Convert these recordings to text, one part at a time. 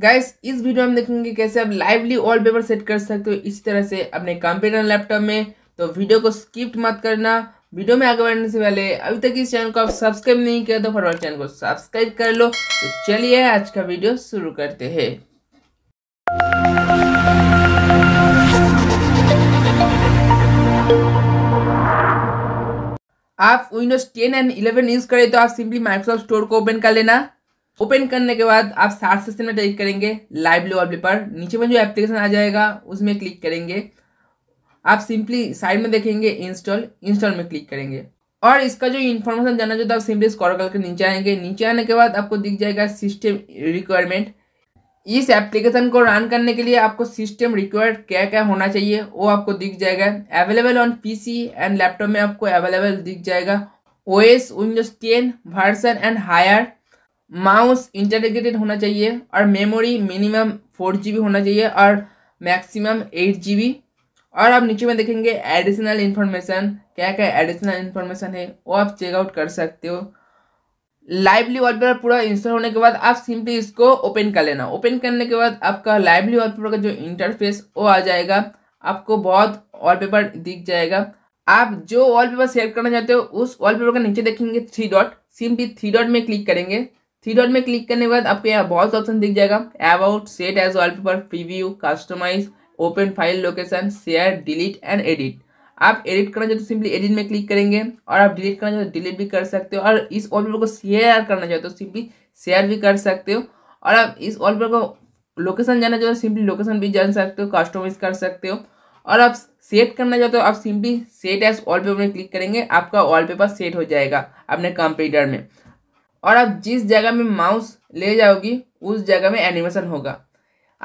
guys इस video में देखेंगे कैसे आप लाइवली वॉलपेपर सेट कर सकते हो इसी तरह से अपने कंप्यूटर लैपटॉप में तो वीडियो को स्किप्ट मत करना वीडियो में आगे बढ़ने से पहले अभी तक इस चैनल को आप सब्सक्राइब नहीं किया तो फटाफट चैनल को सब्सक्राइब कर लो तो चलिए आज का वीडियो शुरू करते हैं आप विंडोज 10 एंड 11 यूज करें तो आप सिंपली माइक्रोसॉफ्ट स्टोर को ओपन कर लेना ओपन करने के बाद आप सार्च सिस्टम में टाइप करेंगे लाइव लेवल पर नीचे में जो एप्लीकेशन आ जाएगा उसमें क्लिक करेंगे आप सिंपली साइड में देखेंगे इंस्टॉल इंस्टॉल में क्लिक करेंगे और इसका जो इन्फॉर्मेशन जाना जो हो आप सिंपली स्कॉर करके नीचे आएंगे नीचे आने के बाद आपको दिख जाएगा सिस्टम रिक्वायरमेंट इस एप्लीकेशन को रन करने के लिए आपको सिस्टम रिक्वायर्ड क्या क्या होना चाहिए वो आपको दिख जाएगा available on PC and laptop में आपको अवेलेबल दिख जाएगा OS Windows ten version and higher mouse integrated होना चाहिए और मेमोरी मिनिमम फोर जी होना चाहिए और मैक्सिमम एट जी और आप नीचे में देखेंगे एडिशनल इन्फॉर्मेशन क्या क्या एडिशनल इन्फॉर्मेशन है वो आप चेकआउट कर सकते हो लाइवली वॉलपेपर पूरा इंस्टॉल होने के बाद आप सिंपली इसको ओपन कर लेना ओपन करने के बाद आपका लाइवली वॉलपेपर का जो इंटरफेस वो आ जाएगा आपको बहुत वॉलपेपर दिख जाएगा आप जो वॉलपेपर सेलेक्ट करना चाहते हो उस वॉलपेपर के नीचे देखेंगे three dot simply three dot में क्लिक करेंगे थ्री डॉट में क्लिक करने के बाद आपको यहाँ बहुत ऑप्शन दिख जाएगा about set as wallpaper preview customise open file location share delete and edit आप एडिट करना चाहते तो सिंपली एडिट में क्लिक करेंगे और आप डिलीट करना चाहते हो डिलीट भी कर सकते हो और इस पेपर को शेयर करना चाहते हो सिंपली शेयर भी कर सकते हो और आप इस पेपर को लोकेशन जाना चाहते हो सिंपली लोकेशन भी जान सकते हो कस्टमाइज कर सकते हो और आप सेट करना चाहते हो तो आप सिंपली सेट एज पेपर में क्लिक करेंगे आपका पेपर सेट हो जाएगा अपने कंप्यूटर में और आप जिस जगह में माउस ले जाओगी उस जगह में एनिमेशन होगा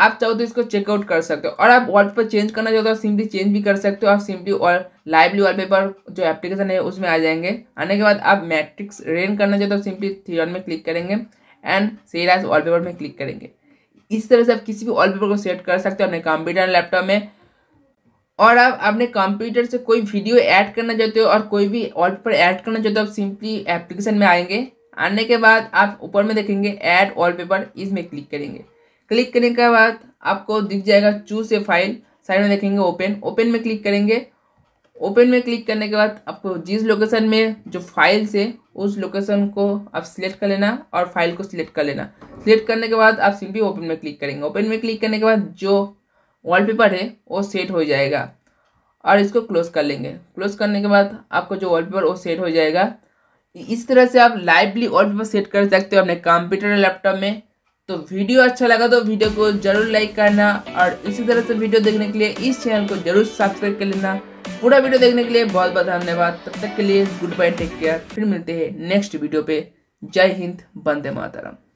आप चाहो तो इसको चेकआउट कर सकते हो और आप वॉल पर चेंज करना चाहते हो तो आप सिंपली चेंज भी कर सकते हो आप सिंपली और लाइवली वॉलपेपर जो एप्लीकेशन है उसमें आ जाएंगे आने के बाद आप मैट्रिक्स रेन करना चाहते हो सिंपली थ्री में क्लिक करेंगे एंड सेड वॉल वॉलपेपर में क्लिक करेंगे इस तरह से आप किसी भी वॉलपेपर को सेट कर सकते हो अपने कंप्यूटर लैपटॉप में और आप अपने कंप्यूटर से कोई वीडियो ऐड करना चाहते हो और कोई भी वॉलपेपर ऐड करना चाहते हो तो आप सिंपली एप्लीकेशन में आएंगे आने के बाद आप ऊपर में देखेंगे ऐड वॉलपेपर इसमें क्लिक करेंगे क्लिक करने के बाद आपको दिख जाएगा चूज ए फाइल साइड में देखेंगे ओपन ओपन में क्लिक करेंगे ओपन में क्लिक करने के बाद आपको जिस लोकेशन में जो फाइल से उस लोकेशन को आप सिलेक्ट कर लेना और फाइल को सिलेक्ट कर लेना सिलेक्ट करने के बाद आप सिंपली ओपन में क्लिक करेंगे ओपन में क्लिक करने के बाद जो वॉलपेपर है वो सेट हो जाएगा और इसको क्लोज कर लेंगे क्लोज करने के बाद आपको जो वॉलपेपर वो सेट हो जाएगा इस तरह से आप लाइवली और पेपर सेट कर सकते हो अपने कंप्यूटर या लैपटॉप में तो वीडियो अच्छा लगा तो वीडियो को जरूर लाइक करना और इसी तरह से वीडियो देखने के लिए इस चैनल को जरूर सब्सक्राइब कर लेना पूरा वीडियो देखने के लिए बहुत बहुत धन्यवाद तब तक के लिए गुड बाय टेक केयर फिर मिलते हैं नेक्स्ट वीडियो पे जय हिंद बंदे मातरम